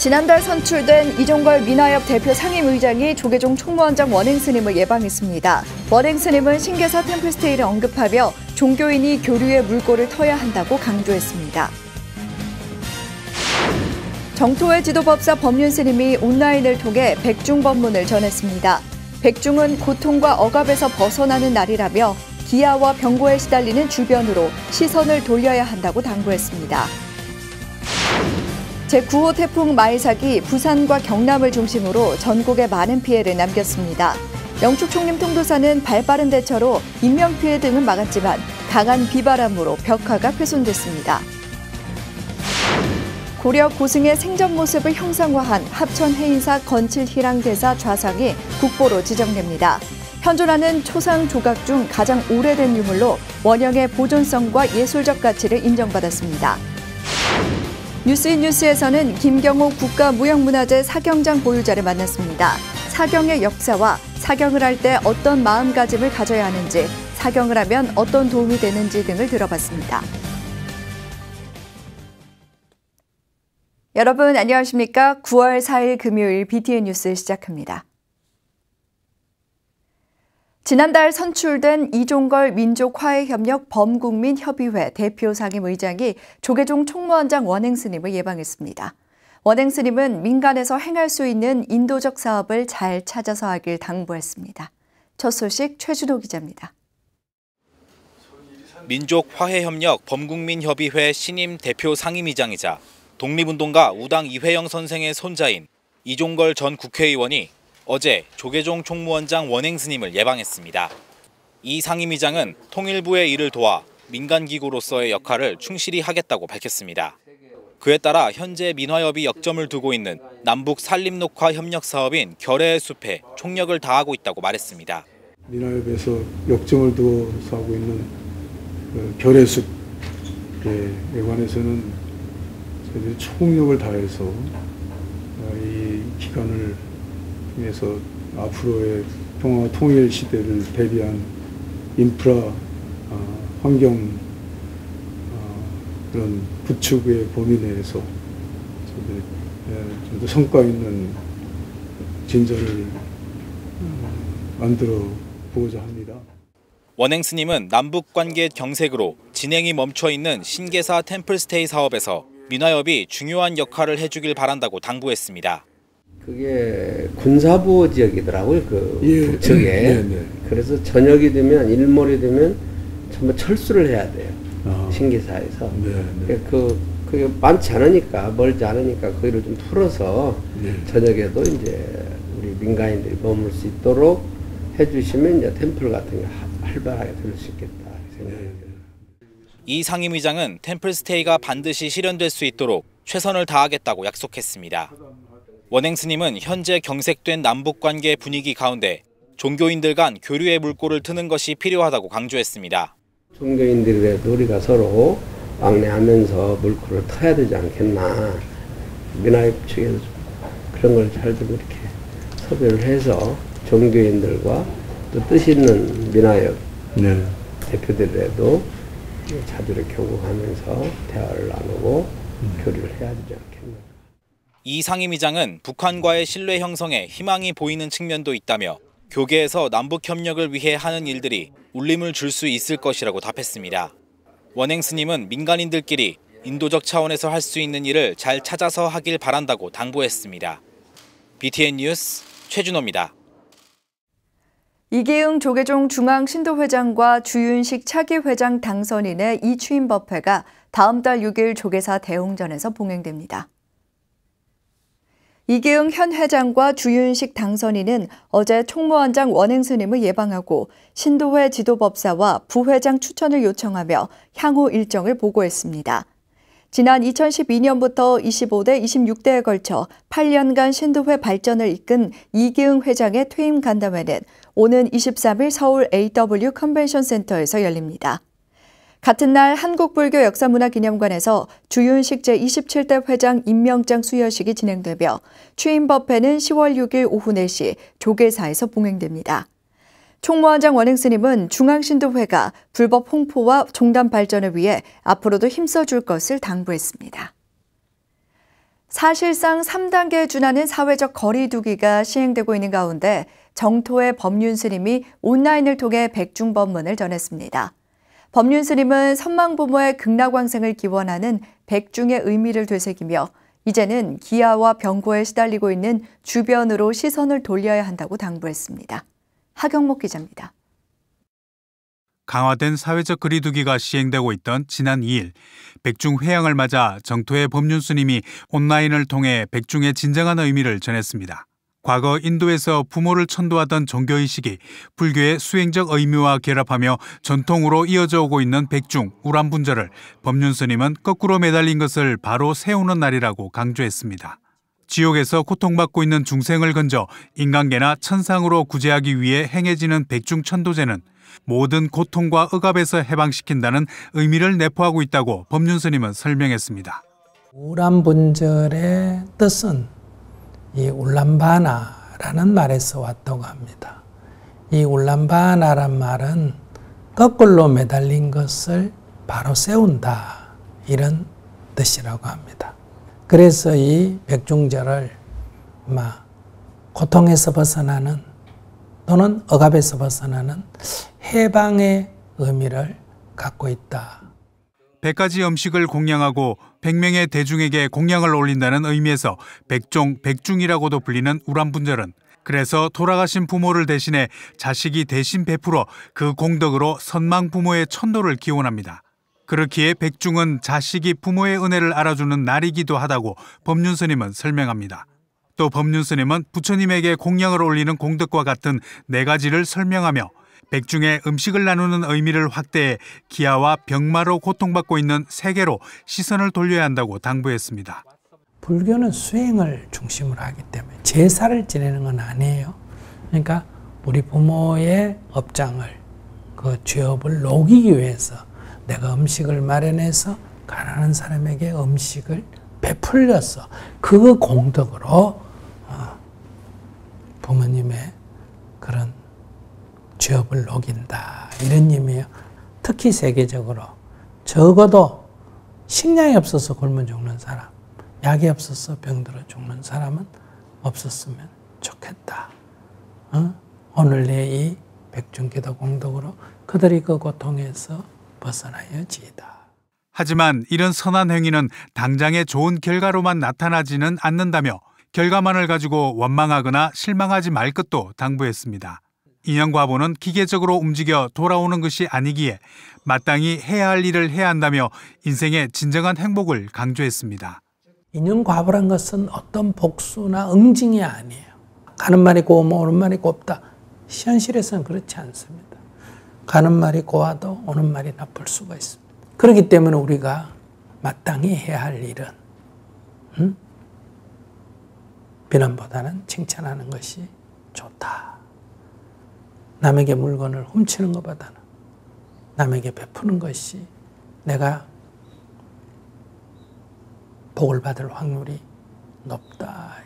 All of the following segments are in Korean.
지난달 선출된 이종걸 민화협 대표 상임의장이 조계종 총무원장 원행스님을 예방했습니다. 원행스님은 신계사 템플스테이를 언급하며 종교인이 교류의 물꼬를 터야 한다고 강조했습니다. 정토의 지도법사 법륜스님이 온라인을 통해 백중 법문을 전했습니다. 백중은 고통과 억압에서 벗어나는 날이라며 기아와 병고에 시달리는 주변으로 시선을 돌려야 한다고 당부했습니다. 제9호 태풍 마이삭이 부산과 경남을 중심으로 전국에 많은 피해를 남겼습니다. 영축 총림 통도사는 발빠른 대처로 인명피해 등은 막았지만 강한 비바람으로 벽화가 훼손됐습니다. 고려 고승의 생전 모습을 형상화한 합천 해인사 건칠 희랑 대사 좌상이 국보로 지정됩니다. 현존하는 초상 조각 중 가장 오래된 유물로 원형의 보존성과 예술적 가치를 인정받았습니다. 뉴스인 뉴스에서는 김경호 국가무형문화재 사경장 보유자를 만났습니다. 사경의 역사와 사경을 할 때 어떤 마음가짐을 가져야 하는지, 사경을 하면 어떤 도움이 되는지 등을 들어봤습니다. 여러분 안녕하십니까? 9월 4일 금요일 BTN 뉴스 시작합니다. 지난달 선출된 이종걸 민족화해협력 범국민협의회 대표 상임의장이 조계종 총무원장 원행스님을 예방했습니다. 원행스님은 민간에서 행할 수 있는 인도적 사업을 잘 찾아서 하길 당부했습니다. 첫 소식 최준호 기자입니다. 민족화해협력 범국민협의회 신임 대표 상임의장이자 독립운동가 우당 이회영 선생의 손자인 이종걸 전 국회의원이 어제 조계종 총무원장 원행스님을 예방했습니다. 이 상임위장은 통일부의 일을 도와 민간기구로서의 역할을 충실히 하겠다고 밝혔습니다. 그에 따라 현재 민화협이 역점을 두고 있는 남북 산림녹화 협력 사업인 결의 숲에 총력을 다하고 있다고 말했습니다. 민화협에서 역점을 두어서 하고 있는 그 결의 숲에 관해서는 총력을 다해서 이 기간을 위해서 앞으로의 평화 통일 시대를 대비한 인프라 어, 환경 어, 그런 구축의 범위 내에서 예, 좀더 성과 있는 진전을 음, 만들어 보고자 합니다. 원행 스님은 남북 관계 경색으로 진행이 멈춰 있는 신계사 템플스테이 사업에서 민화협이 중요한 역할을 해주길 바란다고 당부했습니다. 그게 군사보 지역이더라고요. 그 예, 북쪽에. 예, 예. 그래서 저녁이 되면 일몰이 되면 전부 철수를 해야 돼요. 아, 신기사에서. 네, 네. 그러니까 그 그게 많지 않으니까 멀지 않으니까 거기를 좀 풀어서 네. 저녁에도 이제 우리 민간인들이 머물 수 있도록 해주시면 이제 템플 같은 게 활발하게 될 수 있겠다 생각합니 예, 예. 상임위장은 템플 스테이가 반드시 실현될 수 있도록 최선을 다하겠다고 약속했습니다. 원행 스님은 현재 경색된 남북관계 분위기 가운데 종교인들 간 교류의 물꼬를 트는 것이 필요하다고 강조했습니다. 종교인들이라도 우리가 서로 왕래하면서 물꼬를 터야 되지 않겠나. 민화협 측에서 그런 걸 잘 좀 이렇게 섭외를 해서 종교인들과 또뜻 있는 민화협 네. 대표들이도 자주 이렇게 오고 가면서 대화를 나누고 음. 교류를 해야 되지 않겠나. 이 상임위장은 북한과의 신뢰 형성에 희망이 보이는 측면도 있다며 교계에서 남북 협력을 위해 하는 일들이 울림을 줄 수 있을 것이라고 답했습니다. 원행 스님은 민간인들끼리 인도적 차원에서 할 수 있는 일을 잘 찾아서 하길 바란다고 당부했습니다. BTN 뉴스 최준호입니다. 이기흥 조계종 중앙신도회장과 주윤식 차기회장 당선인의 이추임법회가 다음 달 6일 조계사 대웅전에서 봉행됩니다. 이기흥 현 회장과 주윤식 당선인은 어제 총무원장 원행스님을 예방하고 신도회 지도법사와 부회장 추천을 요청하며 향후 일정을 보고했습니다. 지난 2012년부터 25대 26대에 걸쳐 8년간 신도회 발전을 이끈 이기흥 회장의 퇴임 간담회는 오는 23일 서울 AW 컨벤션 센터에서 열립니다. 같은 날 한국불교 역사문화기념관에서 주윤식 제27대 회장 임명장 수여식이 진행되며 취임법회는 10월 6일 오후 4시 조계사에서 봉행됩니다. 총무원장 원행스님은 중앙신도회가 불법 홍포와 종단 발전을 위해 앞으로도 힘써줄 것을 당부했습니다. 사실상 3단계에 준하는 사회적 거리두기가 시행되고 있는 가운데 정토의 법륜스님이 온라인을 통해 백중법문을 전했습니다. 법륜스님은 선망부모의 극락왕생을 기원하는 백중의 의미를 되새기며 이제는 기아와 병고에 시달리고 있는 주변으로 시선을 돌려야 한다고 당부했습니다. 하경목 기자입니다. 강화된 사회적 거리두기가 시행되고 있던 지난 2일 백중 회양을 맞아 정토의 법륜스님이 온라인을 통해 백중의 진정한 의미를 전했습니다. 과거 인도에서 부모를 천도하던 종교의식이 불교의 수행적 의미와 결합하며 전통으로 이어져 오고 있는 백중, 우람분절을 법륜스님은 거꾸로 매달린 것을 바로 세우는 날이라고 강조했습니다. 지옥에서 고통받고 있는 중생을 건져 인간계나 천상으로 구제하기 위해 행해지는 백중 천도제는 모든 고통과 억압에서 해방시킨다는 의미를 내포하고 있다고 법륜스님은 설명했습니다. 우람분절의 뜻은 이 울란바나라는 말에서 왔다고 합니다. 이 울란바나란 말은 거꾸로 매달린 것을 바로 세운다 이런 뜻이라고 합니다. 그래서 이 백중절을 막 고통에서 벗어나는 또는 억압에서 벗어나는 해방의 의미를 갖고 있다. 1가지 음식을 공양하고 100명의 대중에게 공양을 올린다는 의미에서 백종, 백중이라고도 불리는 우람분절은 그래서 돌아가신 부모를 대신해 자식이 대신 베풀어 그 공덕으로 선망 부모의 천도를 기원합니다. 그렇기에 백중은 자식이 부모의 은혜를 알아주는 날이기도 하다고 법륜 스님은 설명합니다. 또 법륜 스님은 부처님에게 공양을 올리는 공덕과 같은 네 가지를 설명하며 백중의 음식을 나누는 의미를 확대해 기아와 병마로 고통받고 있는 세계로 시선을 돌려야 한다고 당부했습니다. 불교는 수행을 중심으로 하기 때문에 제사를 지내는 건 아니에요. 그러니까 우리 부모의 업장을 그 죄업을 녹이기 위해서 내가 음식을 마련해서 가난한 사람에게 음식을 베풀려서 그 공덕으로 아, 부모님의 그런 취업을 녹인다. 이런 의미예요. 특히 세계적으로 적어도 식량이 없어서 굶어 죽는 사람, 약이 없어서 병들어 죽는 사람은 없었으면 좋겠다. 어? 오늘 내이 백중기도 공덕으로 그들이 그 고통에서 벗어나여 지이다. 하지만 이런 선한 행위는 당장의 좋은 결과로만 나타나지는 않는다며 결과만을 가지고 원망하거나 실망하지 말 것도 당부했습니다. 인형과보는 기계적으로 움직여 돌아오는 것이 아니기에 마땅히 해야 할 일을 해야 한다며 인생의 진정한 행복을 강조했습니다. 인형과보란 것은 어떤 복수나 응징이 아니에요. 가는 말이 고우면 오는 말이 곱다. 현실에서는 그렇지 않습니다. 가는 말이 고와도 오는 말이 나쁠 수가 있습니다. 그렇기 때문에 우리가 마땅히 해야 할 일은 음? 비난보다는 칭찬하는 것이 좋다. 남에게 물건을 훔치는 것보다는 남에게 베푸는 것이 내가 복을 받을 확률이 높다.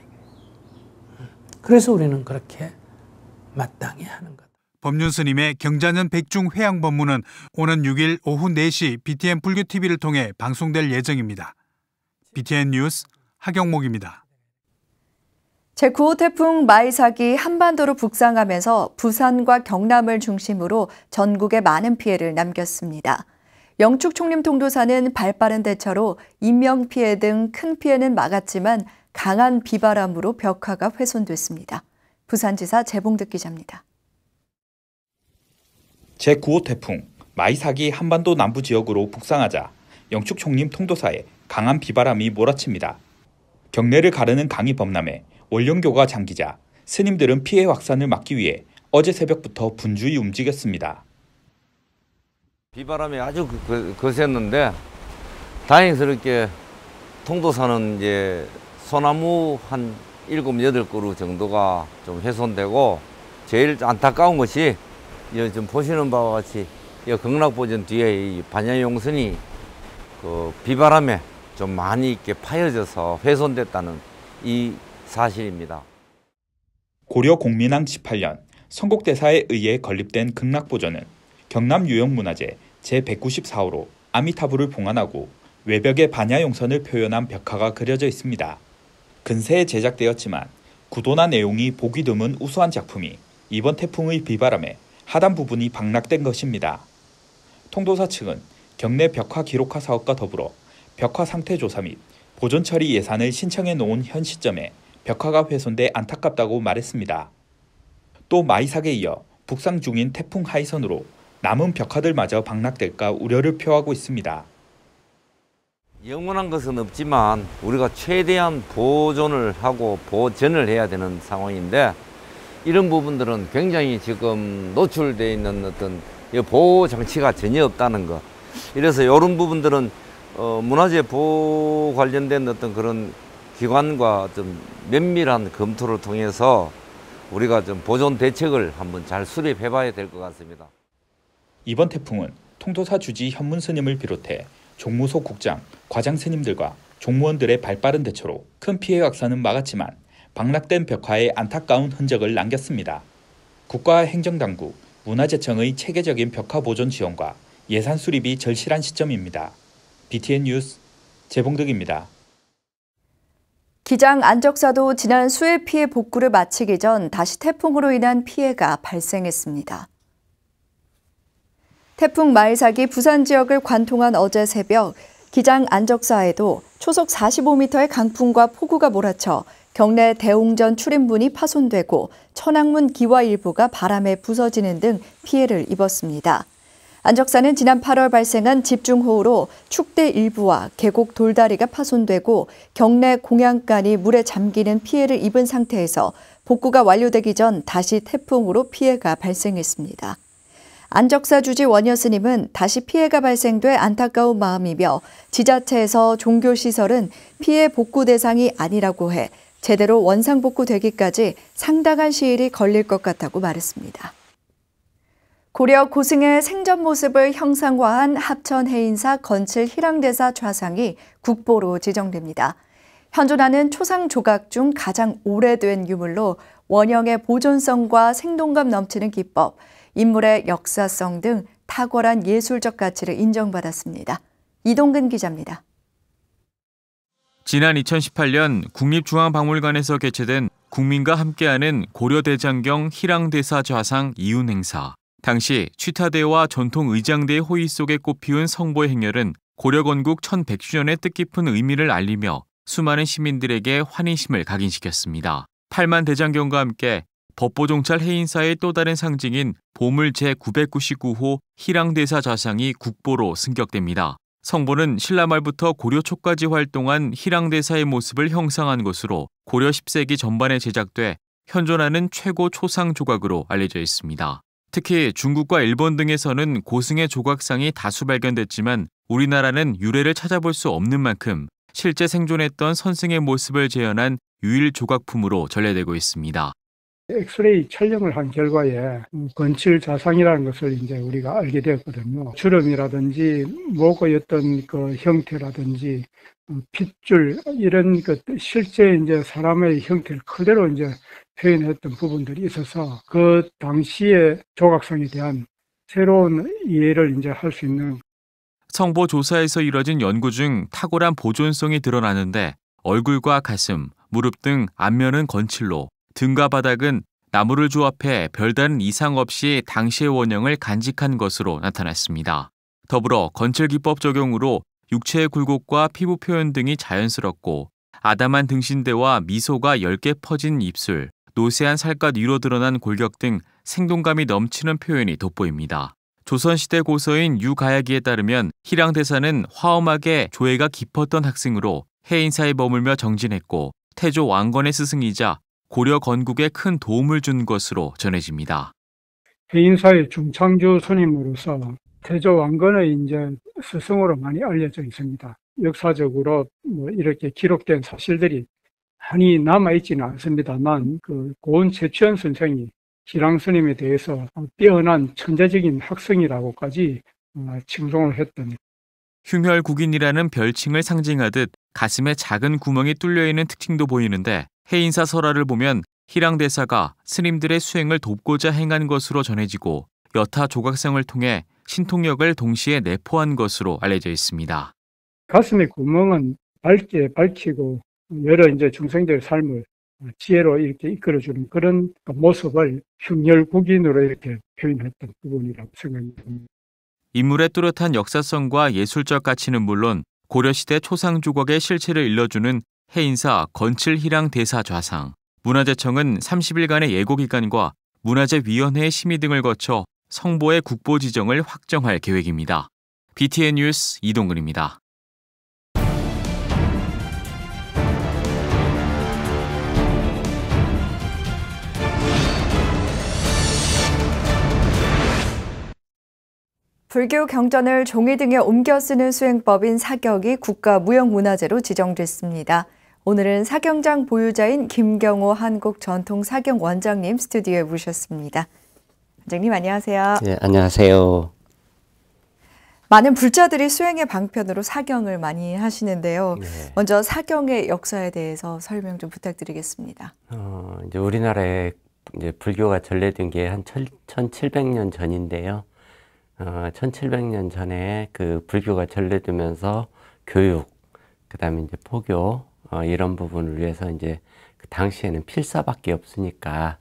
그래서 우리는 그렇게 마땅히 하는 것. 법륜 스님의 경자년 백중 회향 법문은 오는 6일 오후 4시 BTN 불교 TV를 통해 방송될 예정입니다. BTN 뉴스 하경목입니다. 제9호 태풍 마이삭이 한반도로 북상하면서 부산과 경남을 중심으로 전국에 많은 피해를 남겼습니다. 영축 총림 통도사는 발빠른 대처로 인명피해 등 큰 피해는 막았지만 강한 비바람으로 벽화가 훼손됐습니다. 부산지사 재봉득 기자입니다. 제9호 태풍 마이삭이 한반도 남부 지역으로 북상하자 영축 총림 통도사에 강한 비바람이 몰아칩니다. 경내를 가르는 강이 범람해 원령교가 잠기자 스님들은 피해 확산을 막기 위해 어제 새벽부터 분주히 움직였습니다. 비바람이 아주 그, 그, 거셌는데 다행스럽게 통도사는 이제 소나무 한 일곱 여덟 그루 정도가 좀 훼손되고 제일 안타까운 것이 지금 보시는 바와 같이 경락보전 뒤에 반야용선이 그 비바람에 좀 많이 이게 파여져서 훼손됐다는 이 사실입니다. 고려 공민왕 18년 선곡대사에 의해 건립된 극락보전은 경남 유형문화재 제194호로 아미타부를 봉안하고 외벽의 반야용선을 표현한 벽화가 그려져 있습니다. 근세에 제작되었지만 구도나 내용이 보기 드문 우수한 작품이 이번 태풍의 비바람에 하단 부분이 박락된 것입니다. 통도사 측은 경내 벽화 기록화 사업과 더불어 벽화 상태 조사 및 보존 처리 예산을 신청해 놓은 현 시점에 벽화가 훼손돼 안타깝다고 말했습니다. 또 마이삭에 이어 북상 중인 태풍 하이선으로 남은 벽화들마저 박락될까 우려를 표하고 있습니다. 영원한 것은 없지만 우리가 최대한 보존을 하고 보전을 해야 되는 상황인데 이런 부분들은 굉장히 지금 노출되어 있는 어떤 보호 장치가 전혀 없다는 것. 이래서 이런 부분들은 어, 문화재 보호 관련된 어떤 그런 기관과 좀 면밀한 검토를 통해서 우리가 좀 보존 대책을 한번 잘 수립해 봐야 될 것 같습니다. 이번 태풍은 통도사 주지 현문 스님을 비롯해 종무소 국장, 과장 스님들과 종무원들의 발빠른 대처로 큰 피해 확산은 막았지만 박락된 벽화에 안타까운 흔적을 남겼습니다. 국가 행정당국, 문화재청의 체계적인 벽화 보존 지원과 예산 수립이 절실한 시점입니다. BTN 뉴스 재봉득입니다. 기장 안적사도 지난 수해 피해 복구를 마치기 전 다시 태풍으로 인한 피해가 발생했습니다. 태풍 마이삭이 부산 지역을 관통한 어제 새벽 기장 안적사에도 초속 45m의 강풍과 폭우가 몰아쳐 경내 대웅전 출입문이 파손되고 천왕문 기와 일부가 바람에 부서지는 등 피해를 입었습니다. 안적사는 지난 8월 발생한 집중호우로 축대 일부와 계곡 돌다리가 파손되고 경내 공양간이 물에 잠기는 피해를 입은 상태에서 복구가 완료되기 전 다시 태풍으로 피해가 발생했습니다. 안적사 주지 원여스님은 다시 피해가 발생돼 안타까운 마음이며 지자체에서 종교시설은 피해 복구 대상이 아니라고 해 제대로 원상복구되기까지 상당한 시일이 걸릴 것 같다고 말했습니다. 고려 고승의 생전 모습을 형상화한 합천해인사 건칠 희랑대사 좌상이 국보로 지정됩니다. 현존하는 초상 조각 중 가장 오래된 유물로 원형의 보존성과 생동감 넘치는 기법, 인물의 역사성 등 탁월한 예술적 가치를 인정받았습니다. 이동근 기자입니다. 지난 2018년 국립중앙박물관에서 개최된 국민과 함께하는 고려대장경 희랑대사 좌상 이윤 행사. 당시 취타대와 전통 의장대의 호의 속에 꽃피운 성보의 행렬은 고려 건국 1100주년의 뜻깊은 의미를 알리며 수많은 시민들에게 환희심을 각인시켰습니다. 8만 대장경과 함께 법보종찰 해인사의 또 다른 상징인 보물 제999호 희랑대사 자상이 국보로 승격됩니다. 성보는 신라 말부터 고려 초까지 활동한 희랑대사의 모습을 형상한 것으로 고려 10세기 전반에 제작돼 현존하는 최고 초상 조각으로 알려져 있습니다. 특히 중국과 일본 등에서는 고승의 조각상이 다수 발견됐지만 우리나라는 유래를 찾아볼 수 없는 만큼 실제 생존했던 선승의 모습을 재현한 유일 조각품으로 전래되고 있습니다. 엑스레이 촬영을 한 결과에 건칠 자상이라는 것을 이제 우리가 알게 되었거든요. 주름이라든지 목의 어떤 그 형태라든지 핏줄 이런 그 실제 이제 사람의 형태를 그대로 이제 표현했던 부분들이 있어서 그 당시의 조각성에 대한 새로운 이해를 이제 할 수 있는 성보 조사에서 이뤄진 연구 중 탁월한 보존성이 드러나는데 얼굴과 가슴, 무릎 등 안면은 건칠로, 등과 바닥은 나무를 조합해 별다른 이상 없이 당시의 원형을 간직한 것으로 나타났습니다. 더불어 건칠 기법 적용으로 육체의 굴곡과 피부 표현 등이 자연스럽고 아담한 등신대와 미소가 10개 퍼진 입술, 노세한 살갗 위로 드러난 골격 등 생동감이 넘치는 표현이 돋보입니다. 조선시대 고서인 유가야기에 따르면 희랑대사는 화엄하게 조예가 깊었던 학생으로 해인사에 머물며 정진했고 태조 왕건의 스승이자 고려 건국에 큰 도움을 준 것으로 전해집니다. 해인사의 중창조 스님으로서 태조 왕건의 이제 스승으로 많이 알려져 있습니다. 역사적으로 뭐 이렇게 기록된 사실들이 한이 남아있지는 않습니다만 그 고은 최치현 선생이 기랑 스님에 대해서 뛰어난 천재적인 학생이라고까지 어, 칭송을 했던 흉혈국인이라는 별칭을 상징하듯 가슴에 작은 구멍이 뚫려 있는 특징도 보이는데 해인사 설화를 보면 희랑 대사가 스님들의 수행을 돕고자 행한 것으로 전해지고 여타 조각상을 통해 신통력을 동시에 내포한 것으로 알려져 있습니다. 가슴의 구멍은 밝게 밝히고 여러 이제 중생들 삶을 지혜로 이렇게 이끌어주는 그런 그 모습을 흉열국인으로 이렇게 표현했던 부분이라고 생각이 듭니다. 인물의 뚜렷한 역사성과 예술적 가치는 물론 고려시대 초상 조각의 실체를 일러주는 해인사 건칠희랑 대사 좌상, 문화재청은 30일간의 예고기간과 문화재위원회의 심의 등을 거쳐 성보의 국보 지정을 확정할 계획입니다. BTN 뉴스 이동근입니다. 불교 경전을 종이 등에 옮겨 쓰는 수행법인 사격이 국가무형문화재로 지정됐습니다. 오늘은 사경장 보유자인 김경호 한국전통사경원장님 스튜디오에 모셨습니다. 원장님 안녕하세요. 네, 안녕하세요. 많은 불자들이 수행의 방편으로 사경을 많이 하시는데요. 네. 먼저 사경의 역사에 대해서 설명 좀 부탁드리겠습니다. 어, 이제 우리나라에 이제 불교가 전래된 게 한 1700년 전인데요. 어, 1700년 전에 그 불교가 전래되면서 교육, 그 다음에 이제 포교, 어, 이런 부분을 위해서 이제 그 당시에는 필사밖에 없으니까,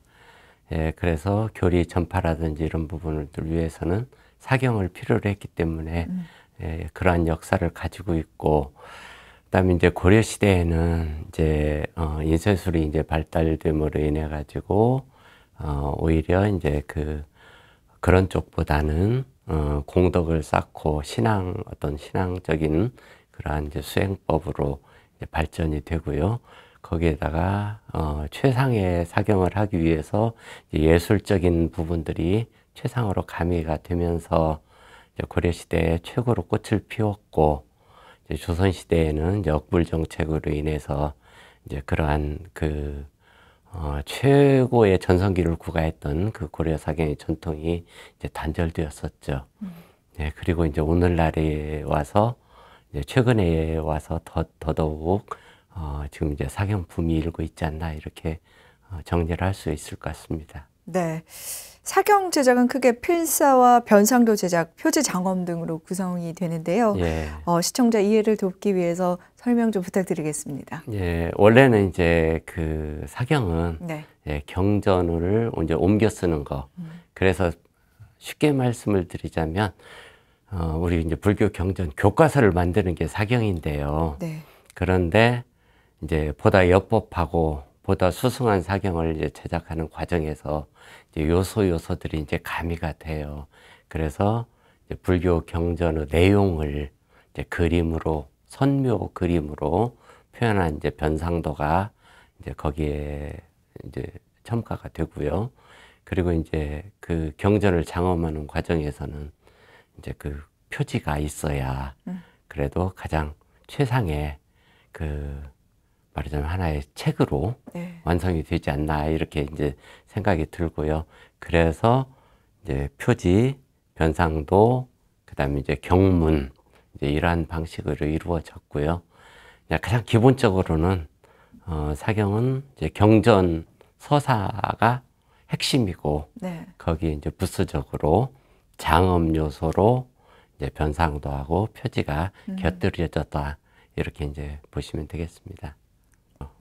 예, 그래서 교리 전파라든지 이런 부분을 위해서는 사경을 필요로 했기 때문에, 음. 예, 그러한 역사를 가지고 있고, 그 다음에 이제 고려시대에는 이제, 어, 인쇄술이 이제 발달됨으로 인해가지고, 어, 오히려 이제 그, 그런 쪽보다는 어, 공덕을 쌓고 신앙 어떤 신앙적인 그러한 이제 수행법으로 이제 발전이 되고요. 거기에다가 어, 최상의 사경을 하기 위해서 예술적인 부분들이 최상으로 가미가 되면서 고려 시대에 최고로 꽃을 피웠고 조선 시대에는 역불 정책으로 인해서 이제 그러한 그 어, 최고의 전성기를 구가했던 그 고려 사경의 전통이 이제 단절되었었죠. 음. 네, 그리고 이제 오늘날에 와서 이제 최근에 와서 더 더더욱 어, 지금 이제 사경 붐이 일고 있지 않나 이렇게 어, 정리를 할 수 있을 것 같습니다. 네. 사경 제작은 크게 필사와 변상도 제작, 표지 장엄 등으로 구성이 되는데요. 예. 어, 시청자 이해를 돕기 위해서 설명 좀 부탁드리겠습니다. 예, 원래는 이제 그 사경은 네. 예, 경전을 이제 옮겨 쓰는 거. 음. 그래서 쉽게 말씀을 드리자면 어, 우리 이제 불교 경전 교과서를 만드는 게 사경인데요. 네. 그런데 이제 보다 역법하고 보다 수승한 사경을 이제 제작하는 과정에서 요소 요소들이 이제 가미가 돼요. 그래서 불교 경전의 내용을 이제 그림으로 선묘 그림으로 표현한 이제 변상도가 이제 거기에 이제 첨가가 되고요. 그리고 이제 그 경전을 장엄하는 과정에서는 이제 그 표지가 있어야 음. 그래도 가장 최상의 그 말하자면 하나의 책으로 네. 완성이 되지 않나 이렇게 이제 생각이 들고요. 그래서 이제 표지, 변상도, 그 다음에 이제 경문, 이제 이러한 방식으로 이루어졌고요. 가장 기본적으로는, 어, 사경은 이제 경전 서사가 핵심이고, 네. 거기에 이제 부수적으로 장엄 요소로 이제 변상도 하고 표지가 음. 곁들여졌다. 이렇게 이제 보시면 되겠습니다.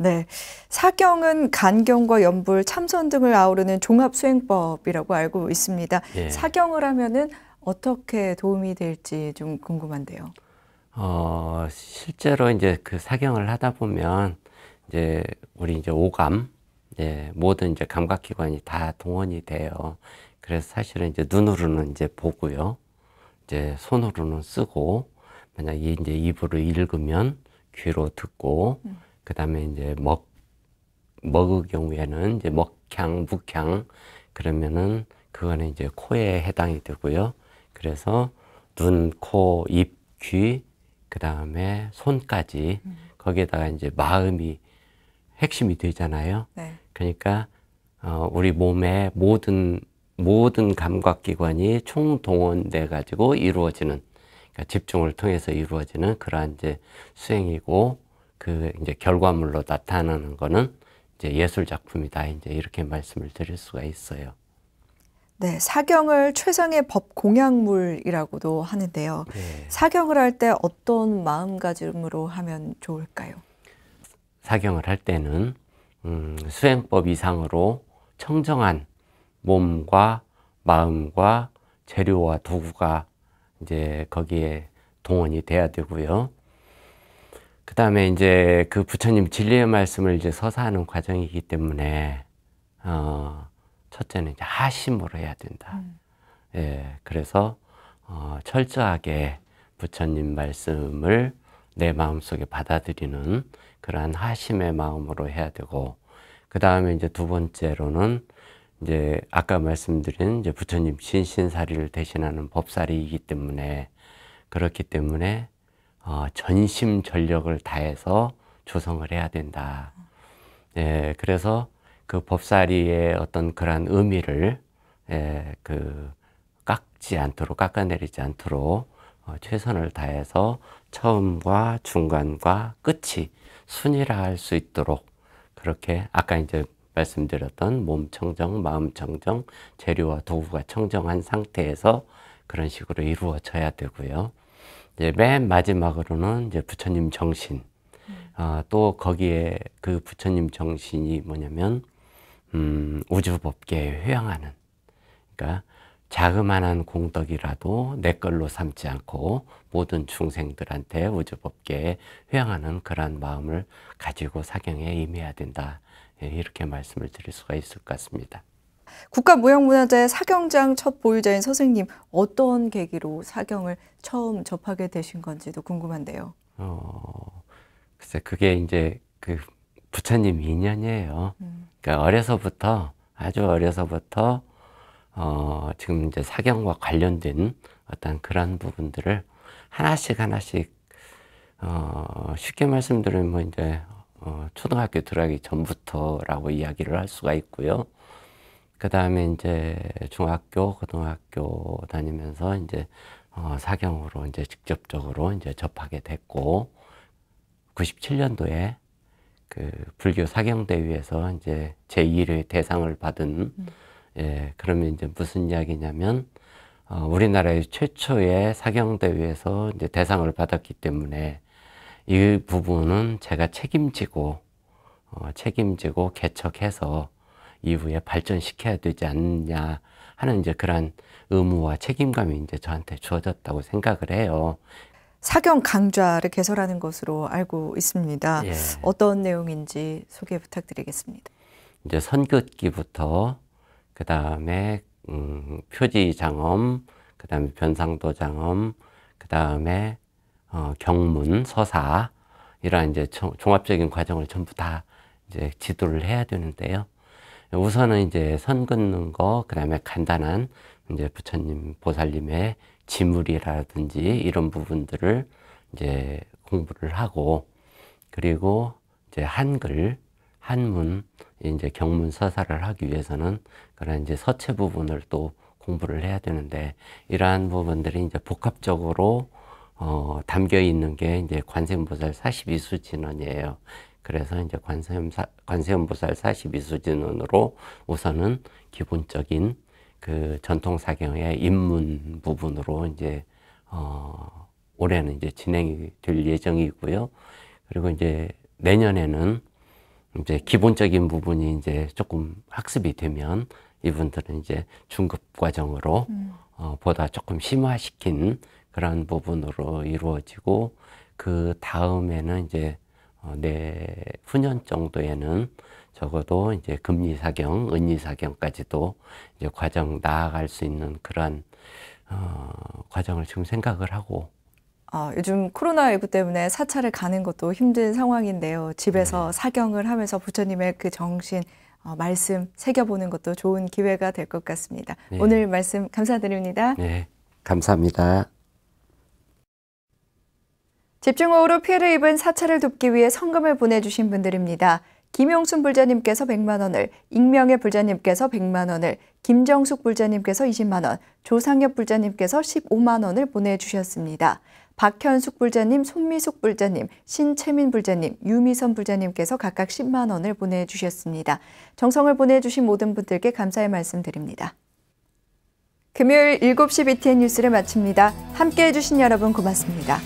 네. 사경은 간경과 연불, 참선 등을 아우르는 종합 수행법이라고 알고 있습니다. 예. 사경을 하면은 어떻게 도움이 될지 좀 궁금한데요. 어, 실제로 이제 그 사경을 하다 보면 이제 우리 이제 오감, 예, 모든 이제 감각기관이 다 동원이 돼요. 그래서 사실은 이제 눈으로는 이제 보고요. 이제 손으로는 쓰고, 만약 에 이제 입으로 읽으면 귀로 듣고, 음. 그 다음에 이제 먹, 먹의 경우에는 이제 먹향, 북향, 그러면은 그거는 이제 코에 해당이 되고요. 그래서 눈, 코, 입, 귀, 그 다음에 손까지 음. 거기에다가 이제 마음이 핵심이 되잖아요. 네. 그러니까 어, 우리 몸의 모든 모든 감각기관이 총동원돼 가지고 이루어지는 그러니까 집중을 통해서 이루어지는 그러한 이제 수행이고 그 이제 결과물로 나타나는 거는 이제 예술 작품이다. 이제 이렇게 말씀을 드릴 수가 있어요. 네, 사경을 최상의 법 공약물이라고도 하는데요. 네. 사경을 할 때 어떤 마음가짐으로 하면 좋을까요? 사경을 할 때는 음, 수행법 이상으로 청정한 몸과 마음과 재료와 도구가 이제 거기에 동원이 돼야 되고요. 그 다음에 이제 그 부처님 진리의 말씀을 이제 서사하는 과정이기 때문에, 어, 첫째는 이제 하심으로 해야 된다. 음. 예, 그래서, 어, 철저하게 부처님 말씀을 내 마음속에 받아들이는 그러한 하심의 마음으로 해야 되고, 그 다음에 이제 두 번째로는 이제 아까 말씀드린 이제 부처님 신신사리를 대신하는 법사리이기 때문에 그렇기 때문에 어, 전심 전력을 다해서 조성을 해야 된다. 예, 그래서 그 법사리의 어떤 그러한 의미를 예, 그 깎지 않도록 깎아내리지 않도록 어, 최선을 다해서 처음과 중간과 끝이 순위라할 수 있도록 그렇게 아까 이제 말씀드렸던 몸 청정, 마음 청정, 재료와 도구가 청정한 상태에서 그런 식으로 이루어져야 되고요. 이제 맨 마지막으로는 이제 부처님 정신. 아, 또 거기에 그 부처님 정신이 뭐냐면 음, 우주 법계에 회양하는. 그러니까 자그마한 공덕이라도 내 걸로 삼지 않고 모든 중생들한테 우주 법계에 회양하는 그러한 마음을 가지고 사경에 임해야 된다. 예, 이렇게 말씀을 드릴 수가 있을 것 같습니다. 국가무형문화재 사경장 첫 보유자인 선생님 어떤 계기로 사경을 처음 접하게 되신 건지도 궁금한데요. 어, 글쎄 그게 이제 그 부처님 인연이에요. 음. 그러니까 어려서부터 아주 어려서부터 어, 지금 이제 사경과 관련된 어떤 그런 부분들을 하나씩 하나씩 어, 쉽게 말씀드리면 이제 어, 초등학교 들어가기 전부터라고 이야기를 할 수가 있고요. 그 다음에 이제 중학교, 고등학교 다니면서 이제 어, 사경으로 이제 직접적으로 이제 접하게 됐고, 97년도에 그 불교 사경대회에서 이제 제1의 대상을 받은, 음. 예, 그러면 이제 무슨 이야기냐면, 어, 우리나라의 최초의 사경대회에서 이제 대상을 받았기 때문에 이 부분은 제가 책임지고, 어, 책임지고 개척해서 이후에 발전시켜야 되지 않느냐 하는 이제 그런 의무와 책임감이 이제 저한테 주어졌다고 생각을 해요. 사경 강좌를 개설하는 것으로 알고 있습니다. 예. 어떤 내용인지 소개 부탁드리겠습니다. 이제 선긋기부터 그 다음에 음, 표지 장엄, 그 다음에 변상도 장엄, 그 다음에 어, 경문, 서사 이러한 이제 종합적인 과정을 전부 다 이제 지도를 해야 되는데요. 우선은 이제 선 긋는 거, 그 다음에 간단한 이제 부처님, 보살님의 지물이라든지 이런 부분들을 이제 공부를 하고, 그리고 이제 한글, 한문, 이제 경문 서사를 하기 위해서는 그런 이제 서체 부분을 또 공부를 해야 되는데, 이러한 부분들이 이제 복합적으로 어, 담겨 있는 게 이제 관세음보살 42수 진원이에요. 그래서 이제 관세음 관세음 보살 42수진원으로 우선은 기본적인 그 전통 사경의 입문 부분으로 이제 어 올해는 이제 진행이 될 예정이고요. 그리고 이제 내년에는 이제 기본적인 부분이 이제 조금 학습이 되면 이분들은 이제 중급 과정으로 음. 어, 보다 조금 심화시킨 그런 부분으로 이루어지고 그 다음에는 이제 내후년 어, 네 정도에는 적어도 이제 금리 사경, 은리 사경까지도 이제 과정 나아갈 수 있는 그런 어, 과정을 지금 생각을 하고. 아, 요즘 코로나19 때문에 사찰을 가는 것도 힘든 상황인데요. 집에서 네. 사경을 하면서 부처님의 그 정신, 어, 말씀 새겨보는 것도 좋은 기회가 될 것 같습니다. 네. 오늘 말씀 감사드립니다. 네, 감사합니다. 집중호우로 피해를 입은 사찰을 돕기 위해 성금을 보내주신 분들입니다. 김용순 불자님께서 100만 원을, 익명의 불자님께서 100만 원을, 김정숙 불자님께서 20만 원, 조상엽 불자님께서 15만 원을 보내주셨습니다. 박현숙 불자님, 손미숙 불자님, 신채민 불자님, 유미선 불자님께서 각각 10만 원을 보내주셨습니다. 정성을 보내주신 모든 분들께 감사의 말씀드립니다. 금요일 7시 BTN 뉴스를 마칩니다. 함께해 주신 여러분 고맙습니다.